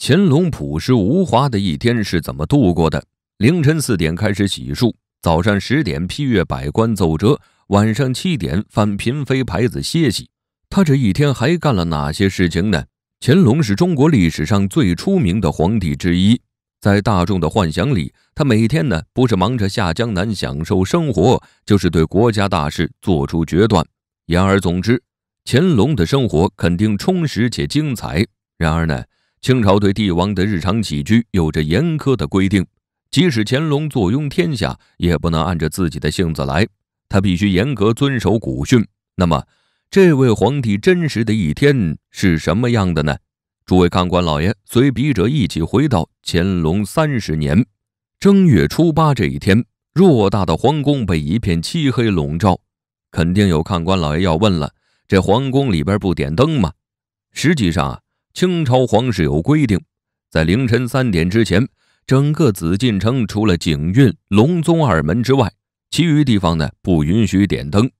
乾隆朴实无华的一天是怎么度过的？凌晨四点开始洗漱，早上十点批阅百官奏折，晚上七点翻嫔妃牌子歇息。他这一天还干了哪些事情呢？乾隆是中国历史上最出名的皇帝之一，在大众的幻想里，他每天呢不是忙着下江南享受生活，就是对国家大事做出决断。言而总之，乾隆的生活肯定充实且精彩。然而呢？清朝对帝王的日常起居有着严苛的规定，即使乾隆坐拥天下，也不能按着自己的性子来，他必须严格遵守古训。那么，这位皇帝真实的一天是什么样的呢？诸位看官老爷，随笔者一起回到乾隆三十年正月初八这一天，偌大的皇宫被一片漆黑笼罩。肯定有看官老爷要问了：这皇宫里边不点灯吗？实际上啊。清朝皇室有规定，在凌晨三点之前，整个紫禁城除了景运、隆宗二门之外，其余地方呢不允许点灯。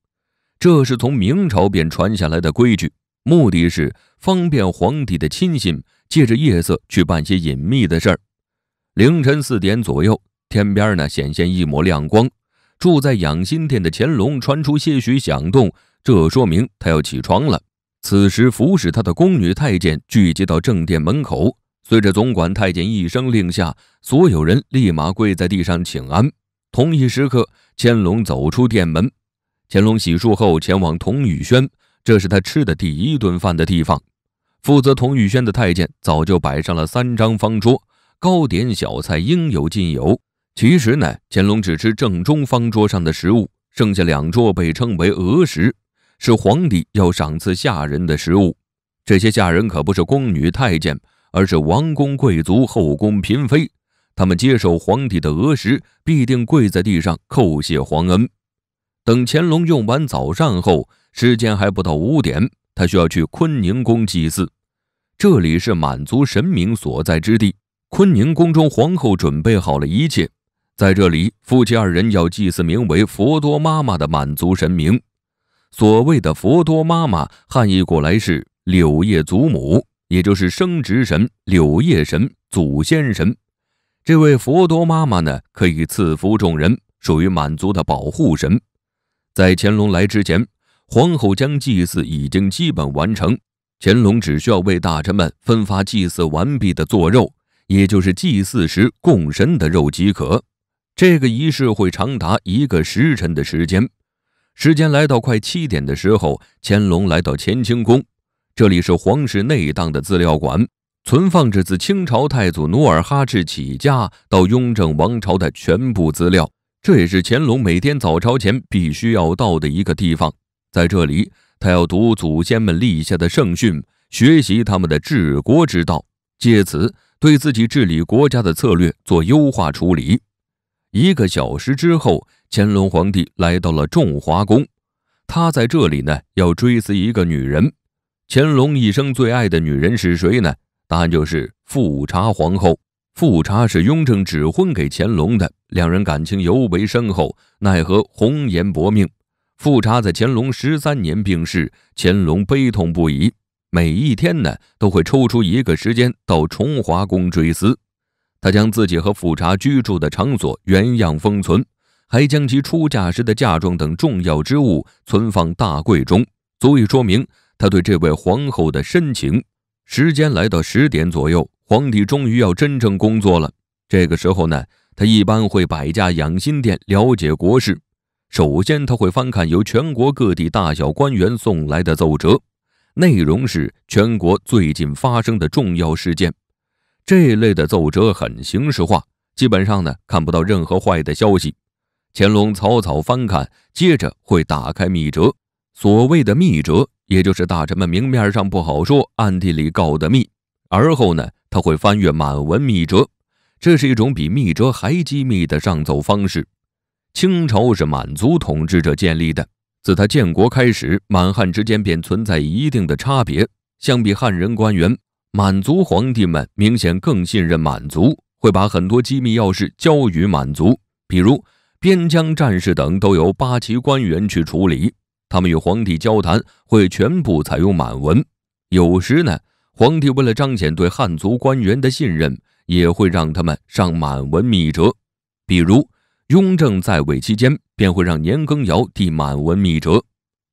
这是从明朝便传下来的规矩，目的是方便皇帝的亲信借着夜色去办些隐秘的事儿。凌晨四点左右，天边呢显现一抹亮光，住在养心殿的乾隆传出些许响动，这说明他要起床了。此时，服侍他的宫女太监聚集到正殿门口。随着总管太监一声令下，所有人立马跪在地上请安。同一时刻，乾隆走出殿门。乾隆洗漱后前往童宇轩，这是他吃的第一顿饭的地方。负责童宇轩的太监早就摆上了三张方桌，糕点小菜应有尽有。其实呢，乾隆只吃正中方桌上的食物，剩下两桌被称为“鹅食”。是皇帝要赏赐下人的食物，这些下人可不是宫女太监，而是王公贵族、后宫嫔妃。他们接受皇帝的鹅食，必定跪在地上叩谢皇恩。等乾隆用完早膳后，时间还不到五点，他需要去坤宁宫祭祀。这里是满族神明所在之地。坤宁宫中，皇后准备好了一切，在这里，夫妻二人要祭祀名为佛多妈妈的满族神明。所谓的佛多妈妈，汉译过来是柳叶祖母，也就是生殖神、柳叶神、祖先神。这位佛多妈妈呢，可以赐福众人，属于满族的保护神。在乾隆来之前，皇后将祭祀已经基本完成，乾隆只需要为大臣们分发祭祀完毕的做肉，也就是祭祀时供神的肉即可。这个仪式会长达一个时辰的时间。时间来到快七点的时候，乾隆来到乾清宫，这里是皇室内档的资料馆，存放着自清朝太祖努尔哈赤起家到雍正王朝的全部资料。这也是乾隆每天早朝前必须要到的一个地方。在这里，他要读祖先们立下的圣训，学习他们的治国之道，借此对自己治理国家的策略做优化处理。一个小时之后，乾隆皇帝来到了重华宫。他在这里呢，要追思一个女人。乾隆一生最爱的女人是谁呢？答案就是富察皇后。富察是雍正指婚给乾隆的，两人感情尤为深厚。奈何红颜薄命，富察在乾隆十三年病逝，乾隆悲痛不已，每一天呢都会抽出一个时间到重华宫追思。他将自己和富察居住的场所原样封存，还将其出嫁时的嫁妆等重要之物存放大柜中，足以说明他对这位皇后的深情。时间来到十点左右，皇帝终于要真正工作了。这个时候呢，他一般会摆驾养心殿了解国事。首先，他会翻看由全国各地大小官员送来的奏折，内容是全国最近发生的重要事件。这类的奏折很形式化，基本上呢看不到任何坏的消息。乾隆草草翻看，接着会打开密折。所谓的密折，也就是大臣们明面上不好说，暗地里告的密。而后呢，他会翻阅满文密折，这是一种比密折还机密的上奏方式。清朝是满族统治者建立的，自他建国开始，满汉之间便存在一定的差别。相比汉人官员。满族皇帝们明显更信任满族，会把很多机密要事交予满族，比如边疆战事等，都有八旗官员去处理。他们与皇帝交谈会全部采用满文。有时呢，皇帝为了彰显对汉族官员的信任，也会让他们上满文密折。比如雍正在位期间，便会让年羹尧递满文密折。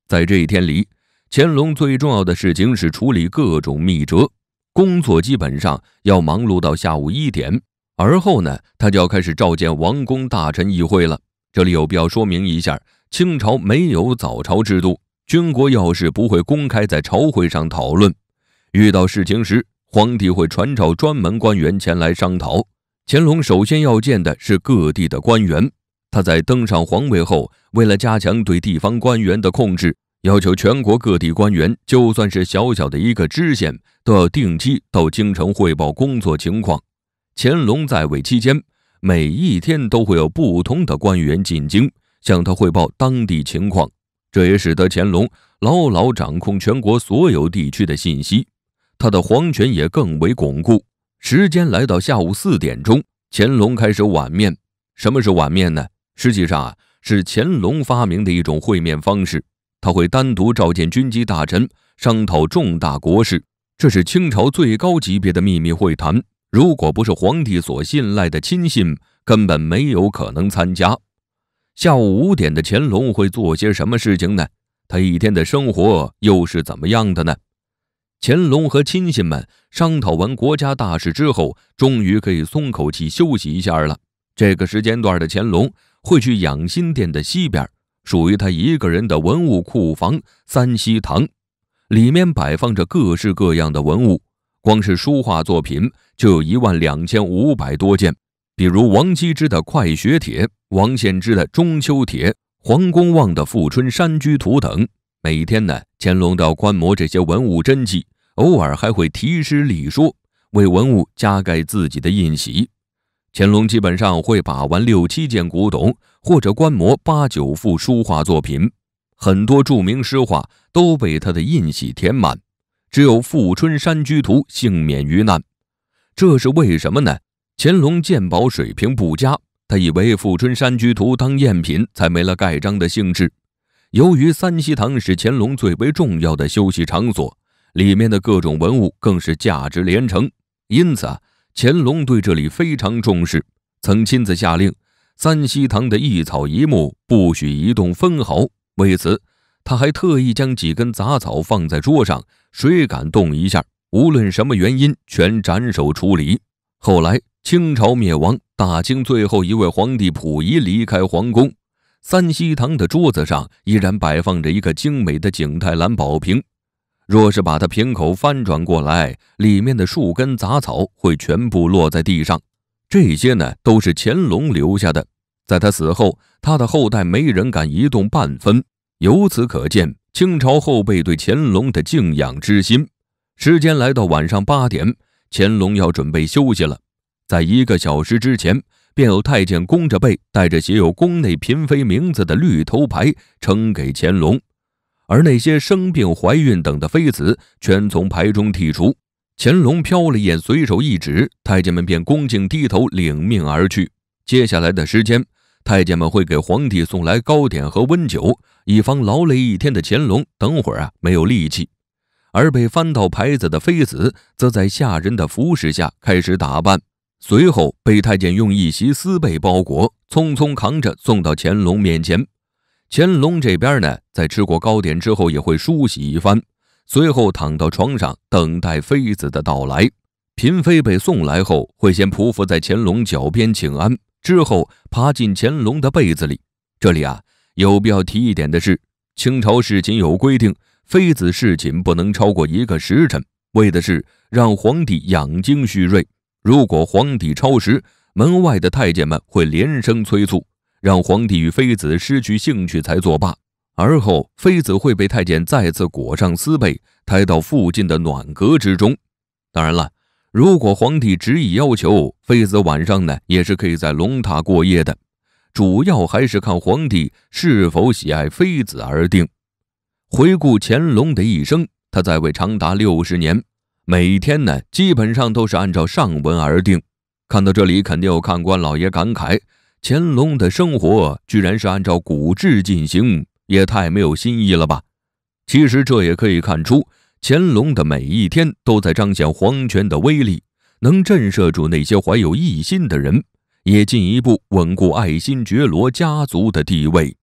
在这一天里，乾隆最重要的事情是处理各种密折。工作基本上要忙碌到下午一点，而后呢，他就要开始召见王公大臣议会了。这里有必要说明一下，清朝没有早朝制度，军国要事不会公开在朝会上讨论。遇到事情时，皇帝会传召专门官员前来商讨。乾隆首先要见的是各地的官员。他在登上皇位后，为了加强对地方官员的控制，要求全国各地官员，就算是小小的一个知县。都要定期到京城汇报工作情况。乾隆在位期间，每一天都会有不同的官员进京向他汇报当地情况，这也使得乾隆牢牢掌控全国所有地区的信息，他的皇权也更为巩固。时间来到下午四点钟，乾隆开始晚面。什么是晚面呢？实际上啊，是乾隆发明的一种会面方式。他会单独召见军机大臣，商讨重大国事。这是清朝最高级别的秘密会谈，如果不是皇帝所信赖的亲信，根本没有可能参加。下午五点的乾隆会做些什么事情呢？他一天的生活又是怎么样的呢？乾隆和亲信们商讨完国家大事之后，终于可以松口气休息一下了。这个时间段的乾隆会去养心殿的西边，属于他一个人的文物库房——三希堂。里面摆放着各式各样的文物，光是书画作品就有一万两千五百多件，比如王羲之的《快雪帖》、王献之的《中秋帖》、黄公望的《富春山居图》等。每天呢，乾隆都要观摩这些文物真迹，偶尔还会题诗立说，为文物加盖自己的印玺。乾隆基本上会把玩六七件古董，或者观摩八九幅书画作品。很多著名诗画都被他的印玺填满，只有《富春山居图》幸免于难。这是为什么呢？乾隆鉴宝水平不佳，他以为《富春山居图》当赝品，才没了盖章的兴致。由于三希堂是乾隆最为重要的休息场所，里面的各种文物更是价值连城，因此啊，乾隆对这里非常重视，曾亲自下令，三希堂的一草一木不许移动分毫。为此，他还特意将几根杂草放在桌上，谁敢动一下，无论什么原因，全斩首处理。后来清朝灭亡，大清最后一位皇帝溥仪离开皇宫，三希堂的桌子上依然摆放着一个精美的景泰蓝宝瓶，若是把它瓶口翻转过来，里面的数根杂草会全部落在地上。这些呢，都是乾隆留下的。在他死后，他的后代没人敢移动半分。由此可见，清朝后辈对乾隆的敬仰之心。时间来到晚上八点，乾隆要准备休息了。在一个小时之前，便有太监弓着背，带着写有宫内嫔妃名字的绿头牌呈给乾隆，而那些生病、怀孕等的妃子全从牌中剔除。乾隆瞟了一眼，随手一指，太监们便恭敬低头领命而去。接下来的时间。太监们会给皇帝送来糕点和温酒，以防劳累一天的乾隆等会儿啊没有力气。而被翻到牌子的妃子，则在下人的服侍下开始打扮，随后被太监用一袭丝被包裹，匆匆扛着送到乾隆面前。乾隆这边呢，在吃过糕点之后也会梳洗一番，随后躺到床上等待妃子的到来。嫔妃被送来后，会先匍匐在乾隆脚边请安。之后爬进乾隆的被子里。这里啊，有必要提一点的是，清朝侍寝有规定，妃子侍寝不能超过一个时辰，为的是让皇帝养精蓄锐。如果皇帝超时，门外的太监们会连声催促，让皇帝与妃子失去兴趣才作罢。而后，妃子会被太监再次裹上丝被，抬到附近的暖阁之中。当然了。如果皇帝执意要求妃子晚上呢，也是可以在龙榻过夜的，主要还是看皇帝是否喜爱妃子而定。回顾乾隆的一生，他在位长达六十年，每天呢基本上都是按照上文而定。看到这里，肯定有看官老爷感慨：乾隆的生活居然是按照古制进行，也太没有新意了吧？其实这也可以看出。乾隆的每一天都在彰显皇权的威力，能震慑住那些怀有异心的人，也进一步稳固爱新觉罗家族的地位。